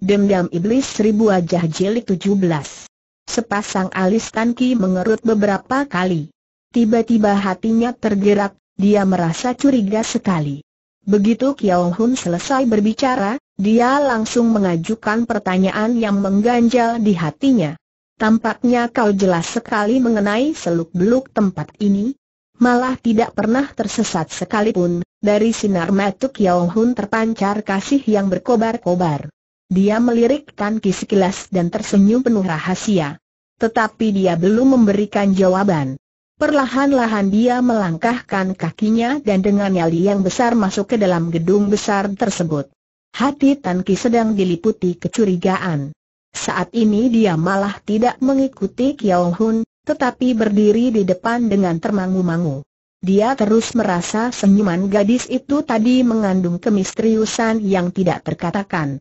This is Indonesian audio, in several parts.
Dendam Iblis Seribu Wajah Jelik 17 Sepasang alis Tanki mengerut beberapa kali. Tiba-tiba hatinya tergerak, dia merasa curiga sekali. Begitu Kiao Hun selesai berbicara, dia langsung mengajukan pertanyaan yang mengganjal di hatinya. Tampaknya kau jelas sekali mengenai seluk-beluk tempat ini. Malah tidak pernah tersesat sekalipun, dari sinar mata Kiao Hun terpancar kasih yang berkobar-kobar. Dia melirik Tan Ki sekilas dan tersenyum penuh rahasia. Tetapi dia belum memberikan jawaban. Perlahan-lahan dia melangkahkan kakinya dan dengan nyali yang besar masuk ke dalam gedung besar tersebut. Hati Tan Ki sedang diliputi kecurigaan. Saat ini dia malah tidak mengikuti Kiao Hun, tetapi berdiri di depan dengan termangu-mangu. Dia terus merasa senyuman gadis itu tadi mengandung kemisteriusan yang tidak terkatakan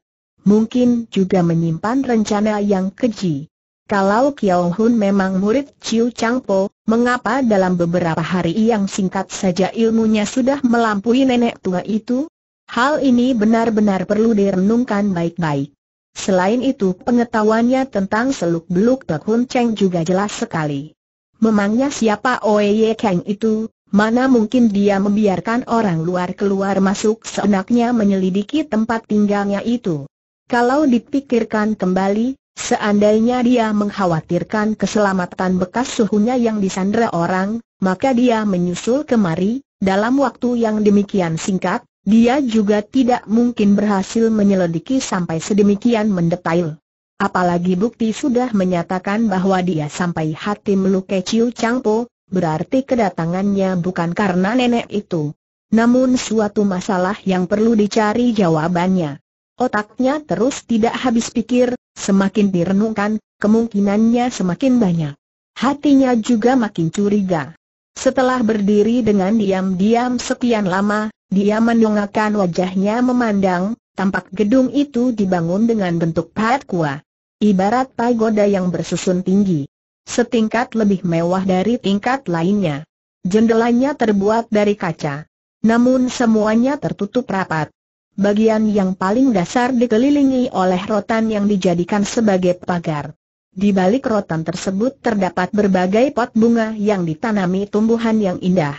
mungkin juga menyimpan rencana yang keji. Kalau Kiao Hun memang murid Chiu Chang Po, mengapa dalam beberapa hari yang singkat saja ilmunya sudah melampaui nenek tua itu? Hal ini benar-benar perlu direnungkan baik-baik. Selain itu pengetahuannya tentang seluk-beluk Pek Hun Cheng juga jelas sekali. Memangnya siapa Oye Kang itu, Mana mungkin dia membiarkan orang luar keluar masuk seenaknya menyelidiki tempat tinggalnya itu. Kalau dipikirkan kembali, seandainya dia mengkhawatirkan keselamatan bekas suhunya yang disandra orang, maka dia menyusul kemari, dalam waktu yang demikian singkat, dia juga tidak mungkin berhasil menyelidiki sampai sedemikian mendetail. Apalagi bukti sudah menyatakan bahwa dia sampai hati melukai Ciu Changpo, berarti kedatangannya bukan karena nenek itu. Namun suatu masalah yang perlu dicari jawabannya. Otaknya terus tidak habis pikir, semakin direnungkan, kemungkinannya semakin banyak. Hatinya juga makin curiga. Setelah berdiri dengan diam-diam sekian lama, dia mendongakkan wajahnya memandang, tampak gedung itu dibangun dengan bentuk kuah. Ibarat pagoda yang bersusun tinggi. Setingkat lebih mewah dari tingkat lainnya. Jendelanya terbuat dari kaca. Namun semuanya tertutup rapat bagian yang paling dasar dikelilingi oleh rotan yang dijadikan sebagai pagar. Di balik rotan tersebut terdapat berbagai pot bunga yang ditanami tumbuhan yang indah.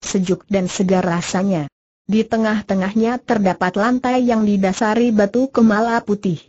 Sejuk dan segar rasanya. Di tengah-tengahnya terdapat lantai yang didasari batu kemala putih.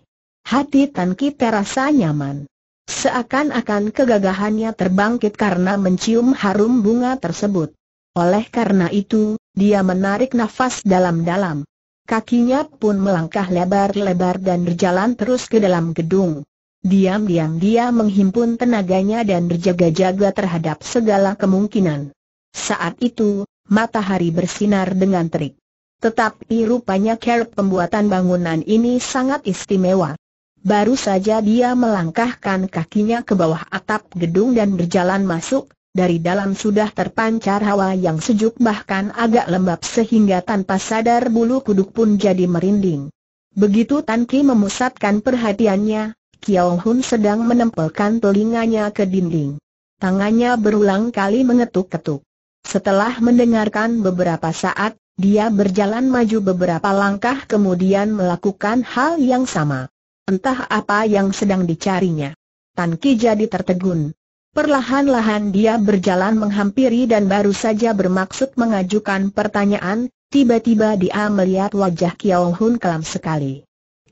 Hati Tan Ki terasa nyaman. Seakan-akan kegagahannya terbangkit karena mencium harum bunga tersebut. Oleh karena itu, dia menarik nafas dalam-dalam. Kakinya pun melangkah lebar-lebar dan berjalan terus ke dalam gedung. Diam-diam dia menghimpun tenaganya dan berjaga-jaga terhadap segala kemungkinan. Saat itu, matahari bersinar dengan terik. Tetapi rupanya care pembuatan bangunan ini sangat istimewa. Baru saja dia melangkahkan kakinya ke bawah atap gedung dan berjalan masuk, dari dalam sudah terpancar hawa yang sejuk bahkan agak lembab sehingga tanpa sadar bulu kuduk pun jadi merinding. Begitu Tan Ki memusatkan perhatiannya, Kiao Hun sedang menempelkan telinganya ke dinding. Tangannya berulang kali mengetuk-ketuk. Setelah mendengarkan beberapa saat, dia berjalan maju beberapa langkah kemudian melakukan hal yang sama. Entah apa yang sedang dicarinya. Tan Ki jadi tertegun. Perlahan-lahan dia berjalan menghampiri dan baru saja bermaksud mengajukan pertanyaan, tiba-tiba dia melihat wajah Kiao Hun kelam sekali.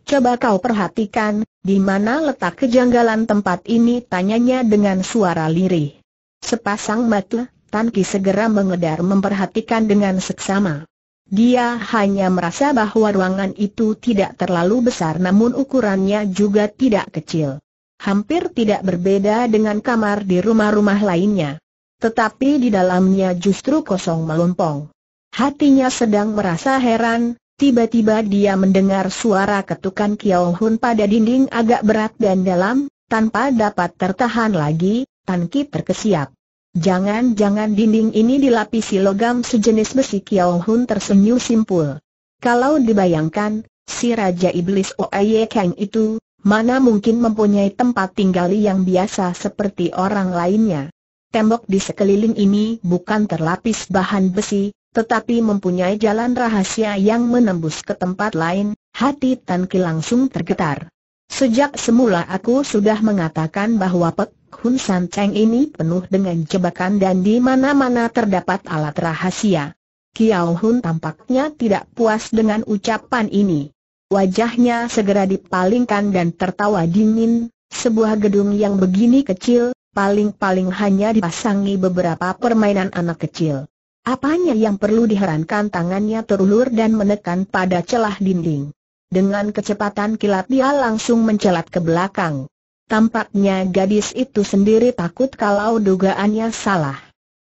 Coba kau perhatikan, di mana letak kejanggalan tempat ini tanyanya dengan suara lirih. Sepasang mata, Tan Ki segera mengedar memperhatikan dengan seksama. Dia hanya merasa bahwa ruangan itu tidak terlalu besar namun ukurannya juga tidak kecil hampir tidak berbeda dengan kamar di rumah-rumah lainnya. Tetapi di dalamnya justru kosong melompong. Hatinya sedang merasa heran, tiba-tiba dia mendengar suara ketukan Kiao Hun pada dinding agak berat dan dalam, tanpa dapat tertahan lagi, Tan Ki terkesiap. Jangan-jangan dinding ini dilapisi logam sejenis besi Kiao Hun tersenyum simpul. Kalau dibayangkan, si Raja Iblis Oye Kang itu, mana mungkin mempunyai tempat tinggal yang biasa seperti orang lainnya. Tembok di sekeliling ini bukan terlapis bahan besi, tetapi mempunyai jalan rahasia yang menembus ke tempat lain, hati Tan Ki langsung tergetar. Sejak semula aku sudah mengatakan bahwa Pek Hun San Cheng ini penuh dengan jebakan dan di mana-mana terdapat alat rahasia. Kiao Hun tampaknya tidak puas dengan ucapan ini. Wajahnya segera dipalingkan dan tertawa dingin, sebuah gedung yang begini kecil, paling-paling hanya dipasangi beberapa permainan anak kecil. Apanya yang perlu diherankan tangannya terulur dan menekan pada celah dinding. Dengan kecepatan kilat dia langsung mencelat ke belakang. Tampaknya gadis itu sendiri takut kalau dugaannya salah.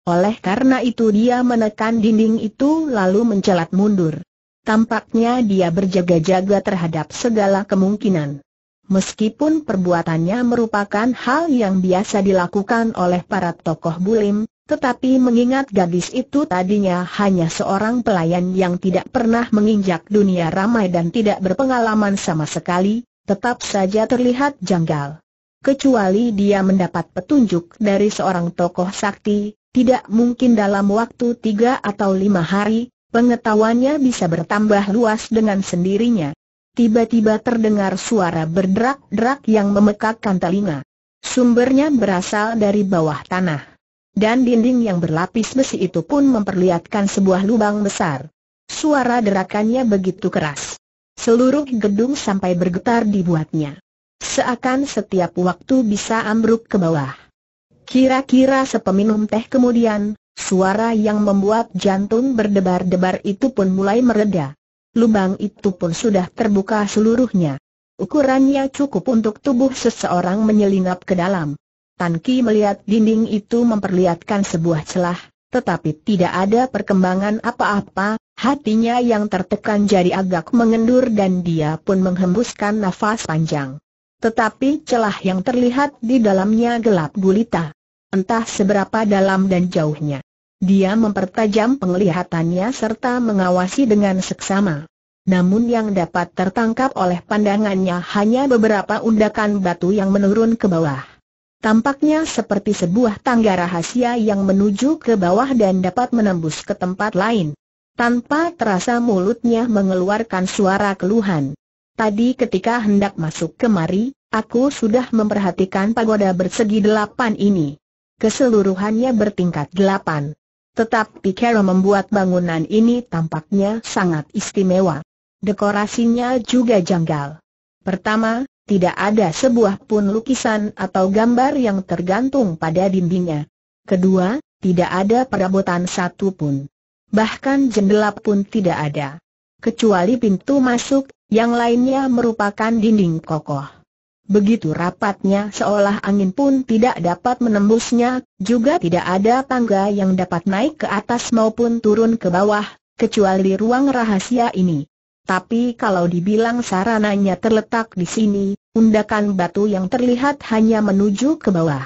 Oleh karena itu dia menekan dinding itu lalu mencelat mundur. Tampaknya dia berjaga-jaga terhadap segala kemungkinan. Meskipun perbuatannya merupakan hal yang biasa dilakukan oleh para tokoh bulim, tetapi mengingat gadis itu tadinya hanya seorang pelayan yang tidak pernah menginjak dunia ramai dan tidak berpengalaman sama sekali, tetap saja terlihat janggal. Kecuali dia mendapat petunjuk dari seorang tokoh sakti, tidak mungkin dalam waktu tiga atau lima hari, pengetahuannya bisa bertambah luas dengan sendirinya. Tiba-tiba terdengar suara berderak-derak yang memekakkan telinga. Sumbernya berasal dari bawah tanah. Dan dinding yang berlapis besi itu pun memperlihatkan sebuah lubang besar. Suara derakannya begitu keras. Seluruh gedung sampai bergetar dibuatnya. Seakan setiap waktu bisa ambruk ke bawah. Kira-kira sepeminum teh kemudian, Suara yang membuat jantung berdebar-debar itu pun mulai mereda. Lubang itu pun sudah terbuka seluruhnya. Ukurannya cukup untuk tubuh seseorang menyelinap ke dalam. Tan Ki melihat dinding itu memperlihatkan sebuah celah, tetapi tidak ada perkembangan apa-apa, hatinya yang tertekan jadi agak mengendur dan dia pun menghembuskan nafas panjang. Tetapi celah yang terlihat di dalamnya gelap gulita. Entah seberapa dalam dan jauhnya. Dia mempertajam penglihatannya serta mengawasi dengan seksama. Namun yang dapat tertangkap oleh pandangannya hanya beberapa undakan batu yang menurun ke bawah. Tampaknya seperti sebuah tangga rahasia yang menuju ke bawah dan dapat menembus ke tempat lain. Tanpa terasa mulutnya mengeluarkan suara keluhan. Tadi ketika hendak masuk kemari, aku sudah memperhatikan pagoda bersegi delapan ini. Keseluruhannya bertingkat delapan. Tetapi pikir membuat bangunan ini tampaknya sangat istimewa. Dekorasinya juga janggal. Pertama, tidak ada sebuah pun lukisan atau gambar yang tergantung pada dindingnya. Kedua, tidak ada perabotan satu pun. Bahkan jendela pun tidak ada. Kecuali pintu masuk, yang lainnya merupakan dinding kokoh. Begitu rapatnya seolah angin pun tidak dapat menembusnya, juga tidak ada tangga yang dapat naik ke atas maupun turun ke bawah, kecuali ruang rahasia ini. Tapi kalau dibilang sarananya terletak di sini, undakan batu yang terlihat hanya menuju ke bawah.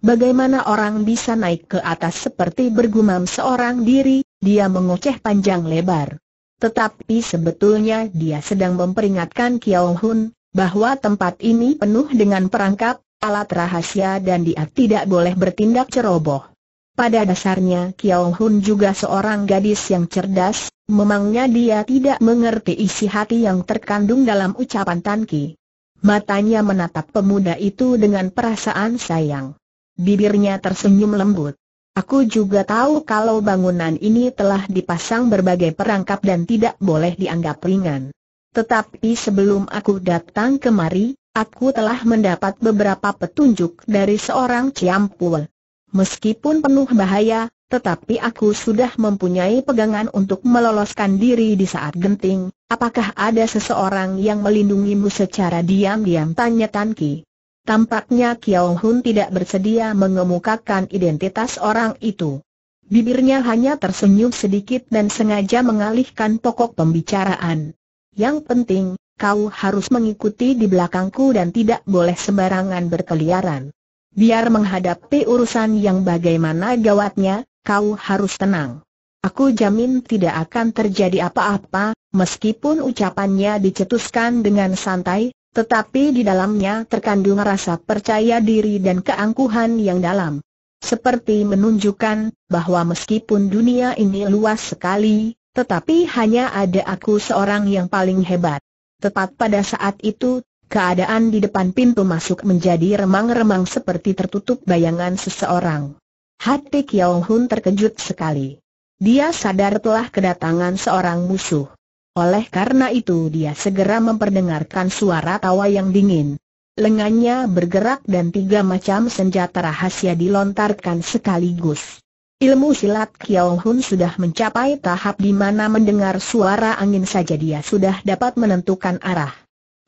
Bagaimana orang bisa naik ke atas seperti bergumam seorang diri, dia mengoceh panjang lebar. Tetapi sebetulnya dia sedang memperingatkan Kiao Hun, bahwa tempat ini penuh dengan perangkap, alat rahasia dan dia tidak boleh bertindak ceroboh. Pada dasarnya Kiao Hun juga seorang gadis yang cerdas, memangnya dia tidak mengerti isi hati yang terkandung dalam ucapan Tan Ki. Matanya menatap pemuda itu dengan perasaan sayang. Bibirnya tersenyum lembut. Aku juga tahu kalau bangunan ini telah dipasang berbagai perangkap dan tidak boleh dianggap ringan. Tetapi sebelum aku datang kemari, aku telah mendapat beberapa petunjuk dari seorang Ciampul. Meskipun penuh bahaya, tetapi aku sudah mempunyai pegangan untuk meloloskan diri di saat genting. Apakah ada seseorang yang melindungimu secara diam-diam? Tanya Tan Ki. Tampaknya Kiao Hun tidak bersedia mengemukakan identitas orang itu. Bibirnya hanya tersenyum sedikit dan sengaja mengalihkan pokok pembicaraan. Yang penting, kau harus mengikuti di belakangku dan tidak boleh sembarangan berkeliaran. Biar menghadapi urusan yang bagaimana gawatnya, kau harus tenang. Aku jamin tidak akan terjadi apa-apa, meskipun ucapannya dicetuskan dengan santai, tetapi di dalamnya terkandung rasa percaya diri dan keangkuhan yang dalam. Seperti menunjukkan bahwa meskipun dunia ini luas sekali, tetapi hanya ada aku seorang yang paling hebat. Tepat pada saat itu, keadaan di depan pintu masuk menjadi remang-remang seperti tertutup bayangan seseorang. Hati Kiao Hun terkejut sekali. Dia sadar telah kedatangan seorang musuh. Oleh karena itu dia segera memperdengarkan suara tawa yang dingin. Lengannya bergerak dan tiga macam senjata rahasia dilontarkan sekaligus. Ilmu silat Kiao Hun sudah mencapai tahap di mana mendengar suara angin saja dia sudah dapat menentukan arah.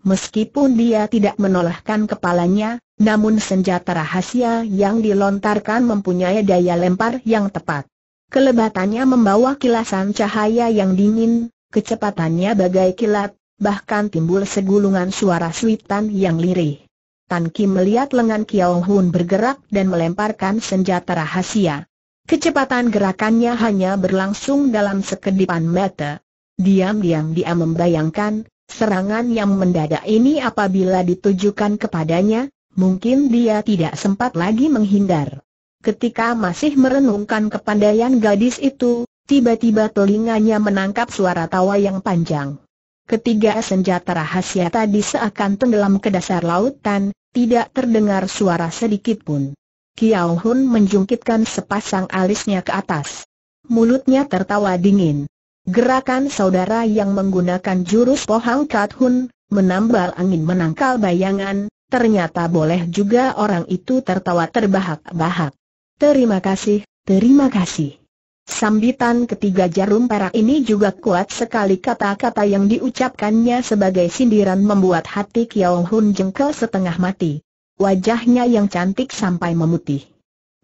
Meskipun dia tidak menolehkan kepalanya, namun senjata rahasia yang dilontarkan mempunyai daya lempar yang tepat. Kelebatannya membawa kilasan cahaya yang dingin, kecepatannya bagai kilat, bahkan timbul segulungan suara suitan yang lirih. Tan Kim melihat lengan Kiao Hun bergerak dan melemparkan senjata rahasia. Kecepatan gerakannya hanya berlangsung dalam sekedipan mata. Diam-diam dia membayangkan, serangan yang mendadak ini apabila ditujukan kepadanya, mungkin dia tidak sempat lagi menghindar. Ketika masih merenungkan kepandaian gadis itu, tiba-tiba telinganya menangkap suara tawa yang panjang. Ketiga senjata rahasia tadi seakan tenggelam ke dasar lautan, tidak terdengar suara sedikit pun. Kiao Hun menjungkitkan sepasang alisnya ke atas. Mulutnya tertawa dingin. Gerakan saudara yang menggunakan jurus Pohang Kat Hun, menambal angin menangkal bayangan, ternyata boleh juga orang itu tertawa terbahak-bahak. Terima kasih, terima kasih. Sambitan ketiga jarum perak ini juga kuat sekali kata-kata yang diucapkannya sebagai sindiran membuat hati Kiao Hun jengkel setengah mati wajahnya yang cantik sampai memutih.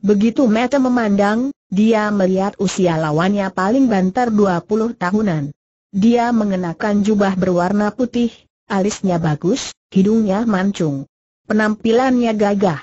Begitu Meta memandang, dia melihat usia lawannya paling banter 20 tahunan. Dia mengenakan jubah berwarna putih, alisnya bagus, hidungnya mancung. Penampilannya gagah.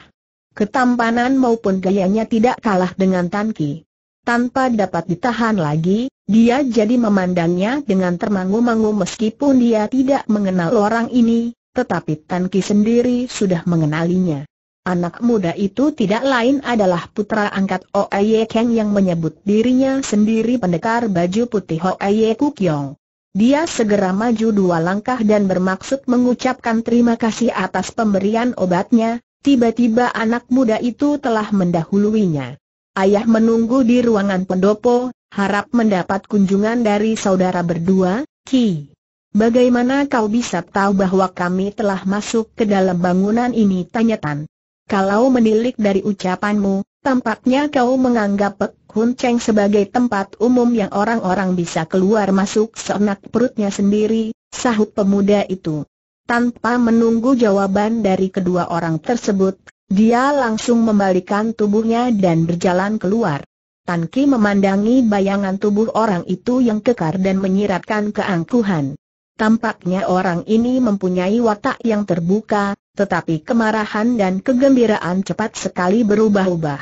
Ketampanan maupun gayanya tidak kalah dengan Tan Ki. Tanpa dapat ditahan lagi, dia jadi memandangnya dengan termangu-mangu meskipun dia tidak mengenal orang ini, tetapi Tan Ki sendiri sudah mengenalinya. Anak muda itu tidak lain adalah putra angkat Oye Kang yang menyebut dirinya sendiri pendekar baju putih Oye Kukyong. Dia segera maju dua langkah dan bermaksud mengucapkan terima kasih atas pemberian obatnya, tiba-tiba anak muda itu telah mendahuluinya. Ayah menunggu di ruangan pendopo, harap mendapat kunjungan dari saudara berdua, Ki. Bagaimana kau bisa tahu bahwa kami telah masuk ke dalam bangunan ini? Tanya Tan. Kalau menilik dari ucapanmu, tampaknya kau menganggap Pek Hun Cheng sebagai tempat umum yang orang-orang bisa keluar masuk seenak perutnya sendiri, sahut pemuda itu. Tanpa menunggu jawaban dari kedua orang tersebut, dia langsung membalikan tubuhnya dan berjalan keluar. Tan Ki memandangi bayangan tubuh orang itu yang kekar dan menyiratkan keangkuhan. Tampaknya orang ini mempunyai watak yang terbuka, tetapi kemarahan dan kegembiraan cepat sekali berubah-ubah.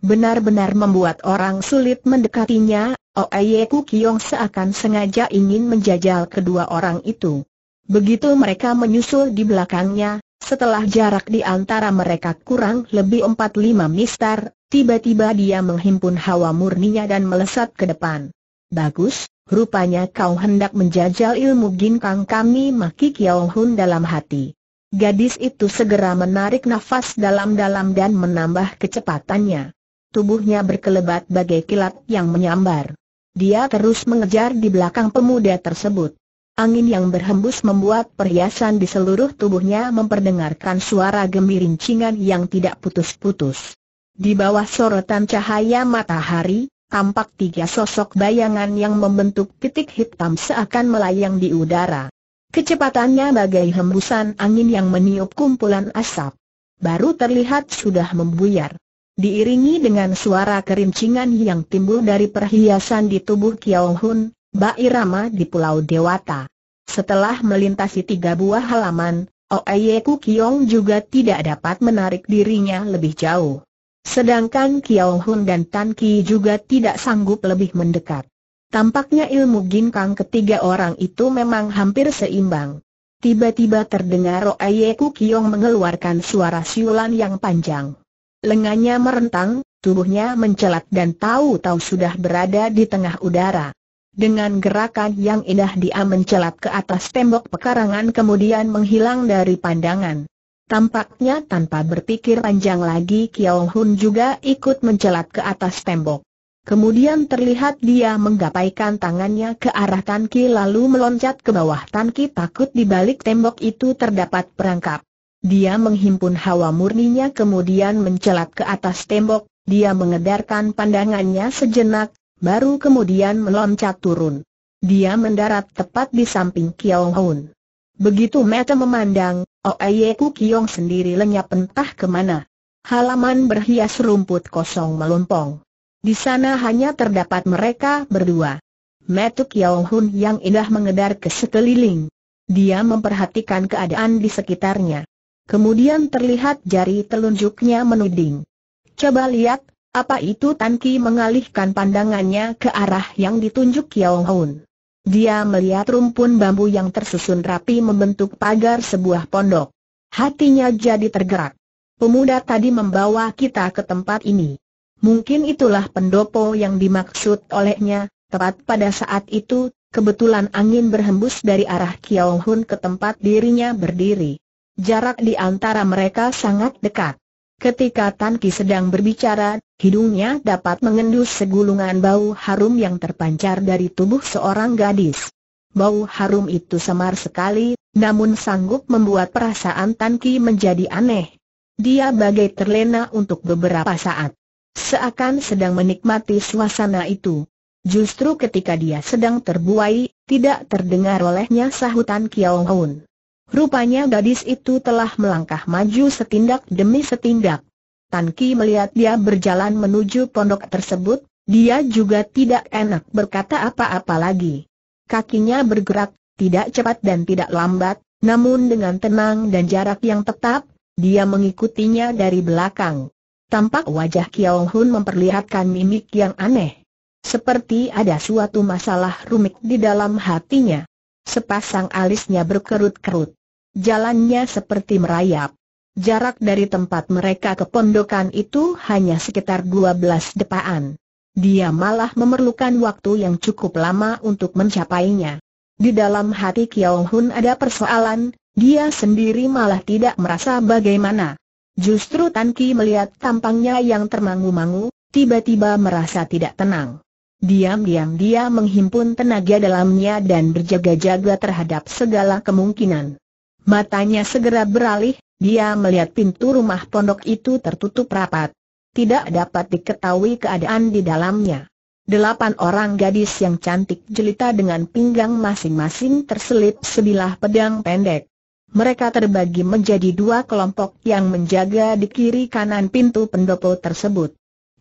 Benar-benar membuat orang sulit mendekatinya, Oeye Kukyong seakan sengaja ingin menjajal kedua orang itu. Begitu mereka menyusul di belakangnya, setelah jarak di antara mereka kurang lebih 4-5 mistar, tiba-tiba dia menghimpun hawa murninya dan melesat ke depan. Bagus, Rupanya kau hendak menjajal ilmu ginkang kami maki Kiao dalam hati. Gadis itu segera menarik nafas dalam-dalam dan menambah kecepatannya. Tubuhnya berkelebat bagai kilat yang menyambar. Dia terus mengejar di belakang pemuda tersebut. Angin yang berhembus membuat perhiasan di seluruh tubuhnya memperdengarkan suara gemirincingan yang tidak putus-putus. Di bawah sorotan cahaya matahari, tampak tiga sosok bayangan yang membentuk titik hitam seakan melayang di udara. Kecepatannya bagai hembusan angin yang meniup kumpulan asap. Baru terlihat sudah membuyar. Diiringi dengan suara kerincingan yang timbul dari perhiasan di tubuh Kiao Hun, Mbak Irama di Pulau Dewata. Setelah melintasi tiga buah halaman, Oeye Ku Kiong juga tidak dapat menarik dirinya lebih jauh. Sedangkan Kiao Hun dan Tan Ki juga tidak sanggup lebih mendekat. Tampaknya ilmu ginkang ketiga orang itu memang hampir seimbang. Tiba-tiba terdengar Ku Kiong mengeluarkan suara siulan yang panjang. Lengannya merentang, tubuhnya mencelat dan tahu-tahu sudah berada di tengah udara. Dengan gerakan yang indah dia mencelat ke atas tembok pekarangan kemudian menghilang dari pandangan. Tampaknya tanpa berpikir panjang lagi Kiao Hun juga ikut mencelat ke atas tembok. Kemudian terlihat dia menggapaikan tangannya ke arah Tanki lalu meloncat ke bawah Tanki takut di balik tembok itu terdapat perangkap. Dia menghimpun hawa murninya kemudian mencelat ke atas tembok, dia mengedarkan pandangannya sejenak, baru kemudian meloncat turun. Dia mendarat tepat di samping Kiao Hun. Begitu mata memandang, Oeye Kukiong sendiri lenyap entah kemana. Halaman berhias rumput kosong melompong. Di sana hanya terdapat mereka berdua. Metuk Yao Hun yang indah mengedar ke sekeliling. Dia memperhatikan keadaan di sekitarnya. Kemudian terlihat jari telunjuknya menuding. Coba lihat, apa itu Tan Ki mengalihkan pandangannya ke arah yang ditunjuk Yao Hun. Dia melihat rumpun bambu yang tersusun rapi membentuk pagar sebuah pondok. Hatinya jadi tergerak. Pemuda tadi membawa kita ke tempat ini. Mungkin itulah pendopo yang dimaksud olehnya, tepat pada saat itu, kebetulan angin berhembus dari arah Kiao Hun ke tempat dirinya berdiri. Jarak di antara mereka sangat dekat. Ketika Tan Ki sedang berbicara, hidungnya dapat mengendus segulungan bau harum yang terpancar dari tubuh seorang gadis. Bau harum itu samar sekali, namun sanggup membuat perasaan Tan Ki menjadi aneh. Dia bagai terlena untuk beberapa saat. Seakan sedang menikmati suasana itu. Justru ketika dia sedang terbuai, tidak terdengar olehnya sahutan Kiao Hoon. Rupanya gadis itu telah melangkah maju setindak demi setindak. Tan Ki melihat dia berjalan menuju pondok tersebut, dia juga tidak enak berkata apa-apa lagi. Kakinya bergerak, tidak cepat dan tidak lambat, namun dengan tenang dan jarak yang tetap, dia mengikutinya dari belakang. Tampak wajah Kiao Hun memperlihatkan mimik yang aneh. Seperti ada suatu masalah rumit di dalam hatinya. Sepasang alisnya berkerut-kerut. Jalannya seperti merayap. Jarak dari tempat mereka ke pondokan itu hanya sekitar 12 depaan. Dia malah memerlukan waktu yang cukup lama untuk mencapainya. Di dalam hati Kiao Hun ada persoalan, dia sendiri malah tidak merasa bagaimana. Justru Tan Ki melihat tampangnya yang termangu-mangu, tiba-tiba merasa tidak tenang. Diam-diam dia menghimpun tenaga dalamnya dan berjaga-jaga terhadap segala kemungkinan. Matanya segera beralih, dia melihat pintu rumah pondok itu tertutup rapat. Tidak dapat diketahui keadaan di dalamnya. Delapan orang gadis yang cantik jelita dengan pinggang masing-masing terselip sebilah pedang pendek. Mereka terbagi menjadi dua kelompok yang menjaga di kiri kanan pintu pendopo tersebut.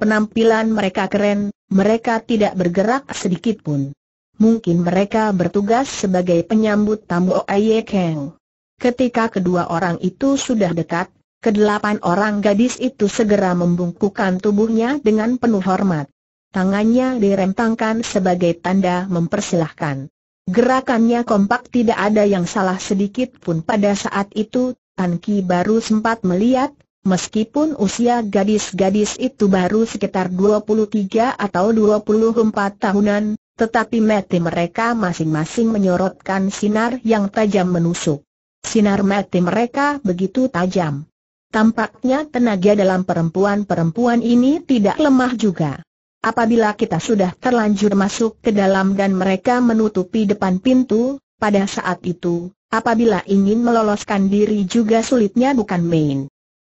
Penampilan mereka keren, mereka tidak bergerak sedikit pun. Mungkin mereka bertugas sebagai penyambut tamu Oye Kang. Ketika kedua orang itu sudah dekat, kedelapan orang gadis itu segera membungkukkan tubuhnya dengan penuh hormat. Tangannya direntangkan sebagai tanda mempersilahkan. Gerakannya kompak tidak ada yang salah sedikit pun pada saat itu, Tan Ki baru sempat melihat, meskipun usia gadis-gadis itu baru sekitar 23 atau 24 tahunan, tetapi mata mereka masing-masing menyorotkan sinar yang tajam menusuk. Sinar mati mereka begitu tajam. Tampaknya tenaga dalam perempuan-perempuan ini tidak lemah juga. Apabila kita sudah terlanjur masuk ke dalam dan mereka menutupi depan pintu, pada saat itu, apabila ingin meloloskan diri juga sulitnya bukan main.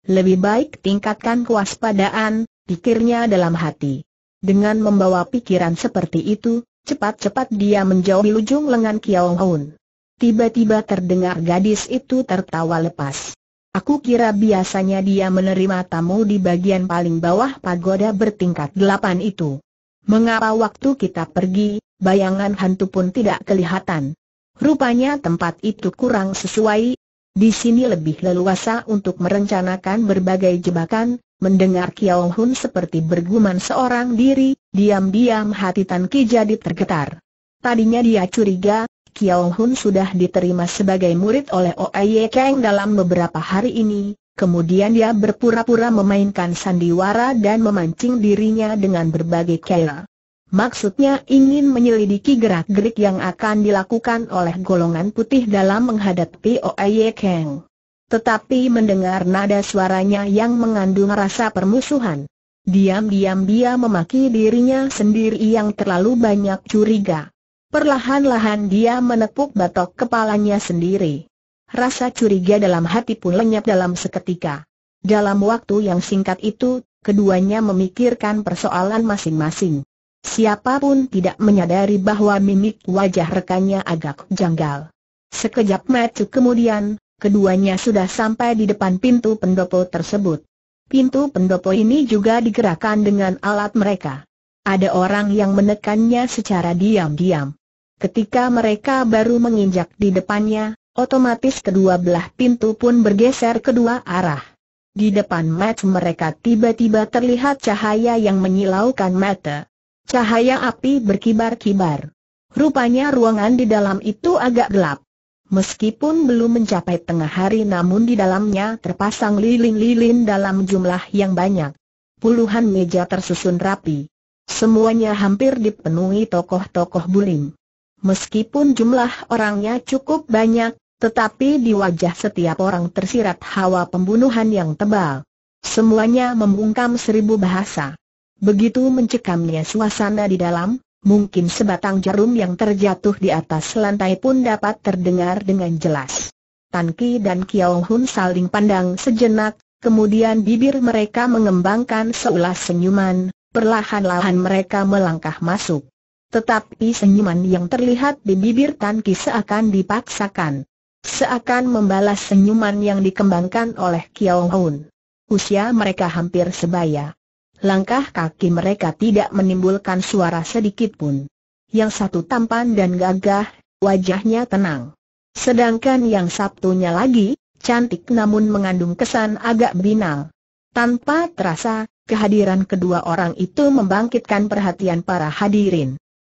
Lebih baik tingkatkan kewaspadaan, pikirnya dalam hati. Dengan membawa pikiran seperti itu, cepat-cepat dia menjauhi ujung lengan Kiao Hoon tiba-tiba terdengar gadis itu tertawa lepas. Aku kira biasanya dia menerima tamu di bagian paling bawah pagoda bertingkat delapan itu. Mengapa waktu kita pergi, bayangan hantu pun tidak kelihatan? Rupanya tempat itu kurang sesuai. Di sini lebih leluasa untuk merencanakan berbagai jebakan, mendengar Kiao Hun seperti bergumam seorang diri, diam-diam hati Tan Ki jadi tergetar. Tadinya dia curiga, Kiao Hun sudah diterima sebagai murid oleh Oye Kang dalam beberapa hari ini, kemudian dia berpura-pura memainkan sandiwara dan memancing dirinya dengan berbagai cara. Maksudnya ingin menyelidiki gerak-gerik yang akan dilakukan oleh golongan putih dalam menghadapi Oye Kang. Tetapi mendengar nada suaranya yang mengandung rasa permusuhan. Diam-diam dia memaki dirinya sendiri yang terlalu banyak curiga. Perlahan-lahan dia menepuk batok kepalanya sendiri. Rasa curiga dalam hati pun lenyap dalam seketika. Dalam waktu yang singkat itu, keduanya memikirkan persoalan masing-masing. Siapapun tidak menyadari bahwa mimik wajah rekannya agak janggal. Sekejap mata kemudian, keduanya sudah sampai di depan pintu pendopo tersebut. Pintu pendopo ini juga digerakkan dengan alat mereka. Ada orang yang menekannya secara diam-diam. Ketika mereka baru menginjak di depannya, otomatis kedua belah pintu pun bergeser kedua arah. Di depan mat mereka tiba-tiba terlihat cahaya yang menyilaukan mata. Cahaya api berkibar-kibar. Rupanya ruangan di dalam itu agak gelap. Meskipun belum mencapai tengah hari namun di dalamnya terpasang lilin-lilin dalam jumlah yang banyak. Puluhan meja tersusun rapi. Semuanya hampir dipenuhi tokoh-tokoh bulim. Meskipun jumlah orangnya cukup banyak, tetapi di wajah setiap orang tersirat hawa pembunuhan yang tebal. Semuanya membungkam seribu bahasa. Begitu mencekamnya suasana di dalam, mungkin sebatang jarum yang terjatuh di atas lantai pun dapat terdengar dengan jelas. Tan Ki dan Kiao Hun saling pandang sejenak, kemudian bibir mereka mengembangkan seulas senyuman, perlahan-lahan mereka melangkah masuk. Tetapi senyuman yang terlihat di bibir Tan Ki seakan dipaksakan. Seakan membalas senyuman yang dikembangkan oleh Kiao Hoon. Usia mereka hampir sebaya. Langkah kaki mereka tidak menimbulkan suara sedikit pun. Yang satu tampan dan gagah, wajahnya tenang. Sedangkan yang Sabtunya lagi, cantik namun mengandung kesan agak binal. Tanpa terasa, kehadiran kedua orang itu membangkitkan perhatian para hadirin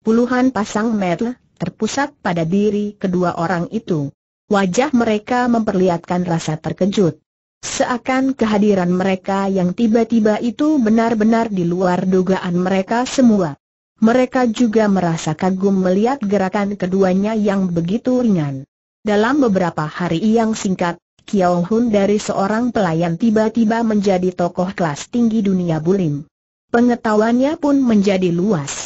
puluhan pasang mata terpusat pada diri kedua orang itu. Wajah mereka memperlihatkan rasa terkejut. Seakan kehadiran mereka yang tiba-tiba itu benar-benar di luar dugaan mereka semua. Mereka juga merasa kagum melihat gerakan keduanya yang begitu ringan. Dalam beberapa hari yang singkat, Kiao Hun dari seorang pelayan tiba-tiba menjadi tokoh kelas tinggi dunia bulim. Pengetahuannya pun menjadi luas.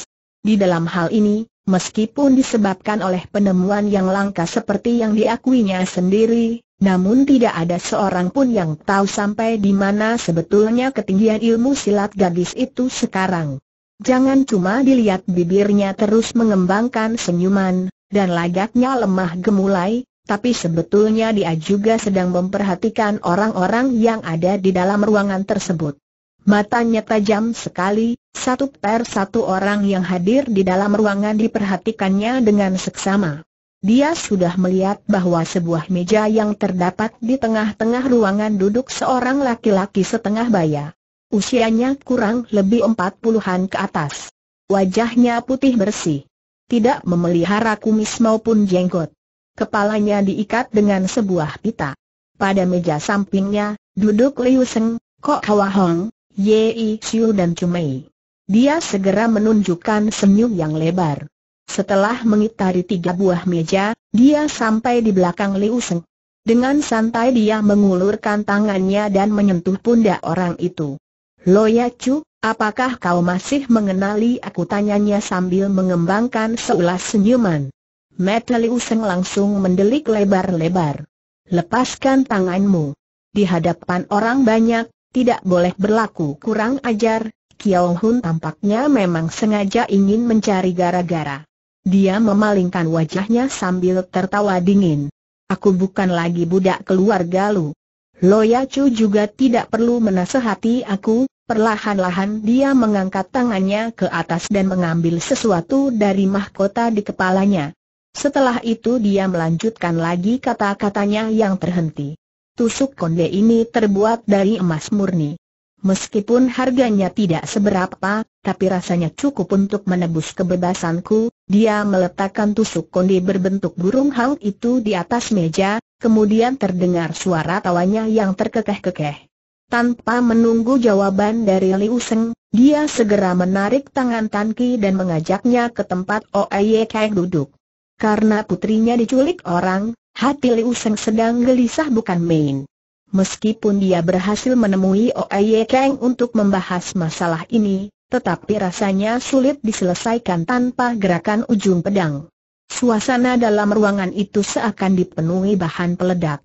Di dalam hal ini, meskipun disebabkan oleh penemuan yang langka seperti yang diakuinya sendiri, namun tidak ada seorang pun yang tahu sampai di mana sebetulnya ketinggian ilmu silat gadis itu sekarang. Jangan cuma dilihat bibirnya terus mengembangkan senyuman, dan lagaknya lemah gemulai, tapi sebetulnya dia juga sedang memperhatikan orang-orang yang ada di dalam ruangan tersebut. Matanya tajam sekali, satu per satu orang yang hadir di dalam ruangan diperhatikannya dengan seksama. Dia sudah melihat bahwa sebuah meja yang terdapat di tengah-tengah ruangan duduk seorang laki-laki setengah baya. Usianya kurang lebih empat puluhan ke atas. Wajahnya putih bersih. Tidak memelihara kumis maupun jenggot. Kepalanya diikat dengan sebuah pita. Pada meja sampingnya, duduk Liu Seng, Kok Hwa Hong, Yi Xiu dan Cumei. Dia segera menunjukkan senyum yang lebar. Setelah mengitari tiga buah meja, dia sampai di belakang Liu Seng. Dengan santai dia mengulurkan tangannya dan menyentuh pundak orang itu. Loya Chu, apakah kau masih mengenali aku tanyanya sambil mengembangkan seulas senyuman. Mata Liu Seng langsung mendelik lebar-lebar. Lepaskan tanganmu. Di hadapan orang banyak, tidak boleh berlaku kurang ajar, Kiao Hun tampaknya memang sengaja ingin mencari gara-gara. Dia memalingkan wajahnya sambil tertawa dingin. Aku bukan lagi budak keluarga lu. Loya Chu juga tidak perlu menasehati aku, perlahan-lahan dia mengangkat tangannya ke atas dan mengambil sesuatu dari mahkota di kepalanya. Setelah itu dia melanjutkan lagi kata-katanya yang terhenti. Tusuk konde ini terbuat dari emas murni. Meskipun harganya tidak seberapa, tapi rasanya cukup untuk menebus kebebasanku, dia meletakkan tusuk konde berbentuk burung hang itu di atas meja, kemudian terdengar suara tawanya yang terkekeh-kekeh. Tanpa menunggu jawaban dari Liu Seng, dia segera menarik tangan Tan Ki dan mengajaknya ke tempat Oeye Kai duduk. Karena putrinya diculik orang, Hati Liu Seng sedang gelisah bukan main. Meskipun dia berhasil menemui Oye Kang untuk membahas masalah ini, tetapi rasanya sulit diselesaikan tanpa gerakan ujung pedang. Suasana dalam ruangan itu seakan dipenuhi bahan peledak.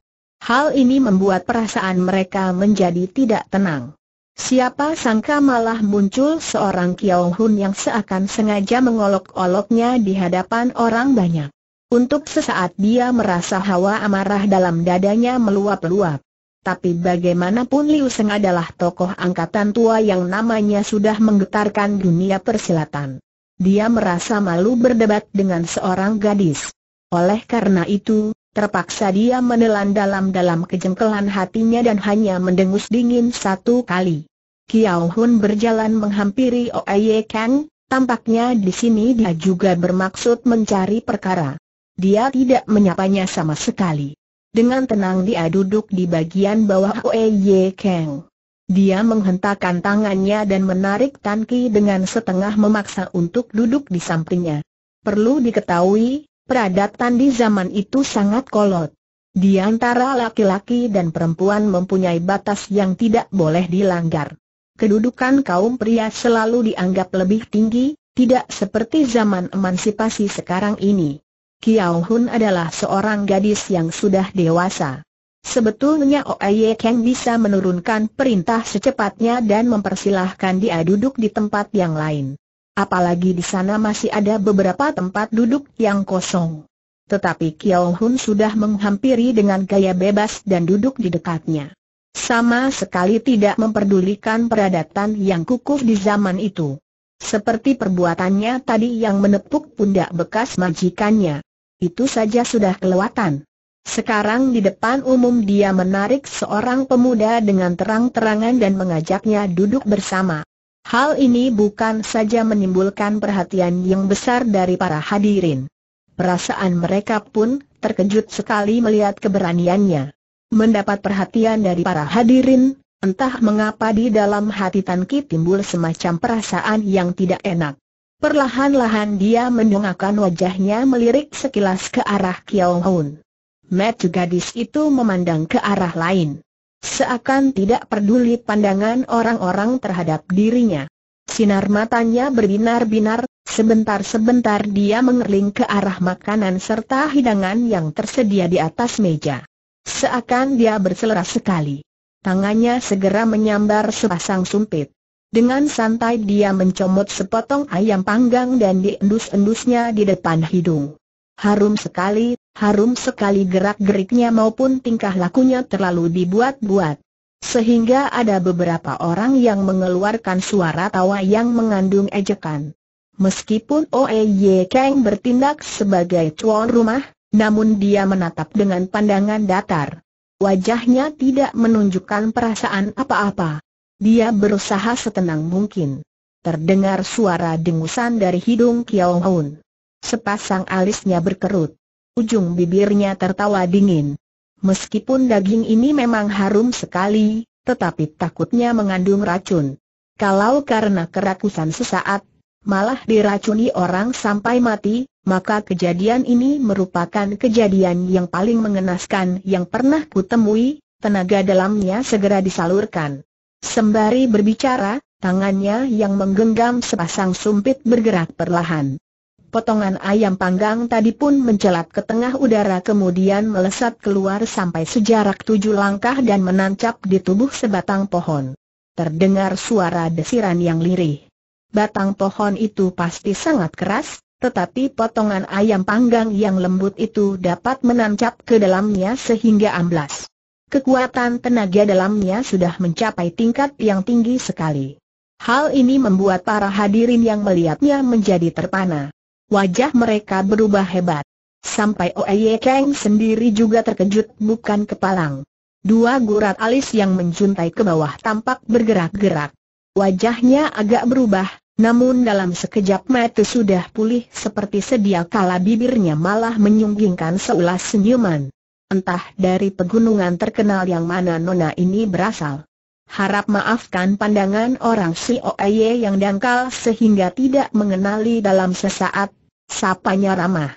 Hal ini membuat perasaan mereka menjadi tidak tenang. Siapa sangka malah muncul seorang Kiao Hun yang seakan sengaja mengolok-oloknya di hadapan orang banyak. Untuk sesaat dia merasa hawa amarah dalam dadanya meluap-luap. Tapi bagaimanapun Liu Seng adalah tokoh angkatan tua yang namanya sudah menggetarkan dunia persilatan. Dia merasa malu berdebat dengan seorang gadis. Oleh karena itu, terpaksa dia menelan dalam-dalam kejengkelan hatinya dan hanya mendengus dingin satu kali. Kiao Hun berjalan menghampiri Oye Kang, tampaknya di sini dia juga bermaksud mencari perkara dia tidak menyapanya sama sekali. Dengan tenang dia duduk di bagian bawah Oe Ye Kang. Dia menghentakkan tangannya dan menarik Tan Ki dengan setengah memaksa untuk duduk di sampingnya. Perlu diketahui, peradaban di zaman itu sangat kolot. Di antara laki-laki dan perempuan mempunyai batas yang tidak boleh dilanggar. Kedudukan kaum pria selalu dianggap lebih tinggi, tidak seperti zaman emansipasi sekarang ini. Kiao Hun adalah seorang gadis yang sudah dewasa. Sebetulnya Oye Kang bisa menurunkan perintah secepatnya dan mempersilahkan dia duduk di tempat yang lain. Apalagi di sana masih ada beberapa tempat duduk yang kosong. Tetapi Kiao Hun sudah menghampiri dengan gaya bebas dan duduk di dekatnya. Sama sekali tidak memperdulikan peradatan yang kukuh di zaman itu. Seperti perbuatannya tadi yang menepuk pundak bekas majikannya. Itu saja sudah kelewatan. Sekarang di depan umum dia menarik seorang pemuda dengan terang-terangan dan mengajaknya duduk bersama. Hal ini bukan saja menimbulkan perhatian yang besar dari para hadirin. Perasaan mereka pun terkejut sekali melihat keberaniannya. Mendapat perhatian dari para hadirin, entah mengapa di dalam hati Tan timbul semacam perasaan yang tidak enak. Perlahan-lahan dia mendongakkan wajahnya melirik sekilas ke arah Kiao Hun. juga gadis itu memandang ke arah lain. Seakan tidak peduli pandangan orang-orang terhadap dirinya. Sinar matanya berbinar-binar, sebentar-sebentar dia mengerling ke arah makanan serta hidangan yang tersedia di atas meja. Seakan dia berselera sekali. Tangannya segera menyambar sepasang sumpit. Dengan santai dia mencomot sepotong ayam panggang dan diendus-endusnya di depan hidung. Harum sekali, harum sekali gerak-geriknya maupun tingkah lakunya terlalu dibuat-buat. Sehingga ada beberapa orang yang mengeluarkan suara tawa yang mengandung ejekan. Meskipun Ye Kang bertindak sebagai tuan rumah, namun dia menatap dengan pandangan datar. Wajahnya tidak menunjukkan perasaan apa-apa. Dia berusaha setenang mungkin. Terdengar suara dengusan dari hidung Kiao Hun. Sepasang alisnya berkerut. Ujung bibirnya tertawa dingin. Meskipun daging ini memang harum sekali, tetapi takutnya mengandung racun. Kalau karena kerakusan sesaat, malah diracuni orang sampai mati, maka kejadian ini merupakan kejadian yang paling mengenaskan yang pernah kutemui, tenaga dalamnya segera disalurkan. Sembari berbicara, tangannya yang menggenggam sepasang sumpit bergerak perlahan. Potongan ayam panggang tadi pun mencelat ke tengah udara kemudian melesat keluar sampai sejarak tujuh langkah dan menancap di tubuh sebatang pohon. Terdengar suara desiran yang lirih. Batang pohon itu pasti sangat keras, tetapi potongan ayam panggang yang lembut itu dapat menancap ke dalamnya sehingga amblas. Kekuatan tenaga dalamnya sudah mencapai tingkat yang tinggi sekali. Hal ini membuat para hadirin yang melihatnya menjadi terpana. Wajah mereka berubah hebat. Sampai Oeye Kang sendiri juga terkejut bukan kepalang. Dua gurat alis yang menjuntai ke bawah tampak bergerak-gerak. Wajahnya agak berubah, namun dalam sekejap mata sudah pulih seperti sedia kala bibirnya malah menyunggingkan seulas senyuman. Entah dari pegunungan terkenal yang mana nona ini berasal. Harap maafkan pandangan orang si Oeye yang dangkal sehingga tidak mengenali dalam sesaat, sapanya ramah.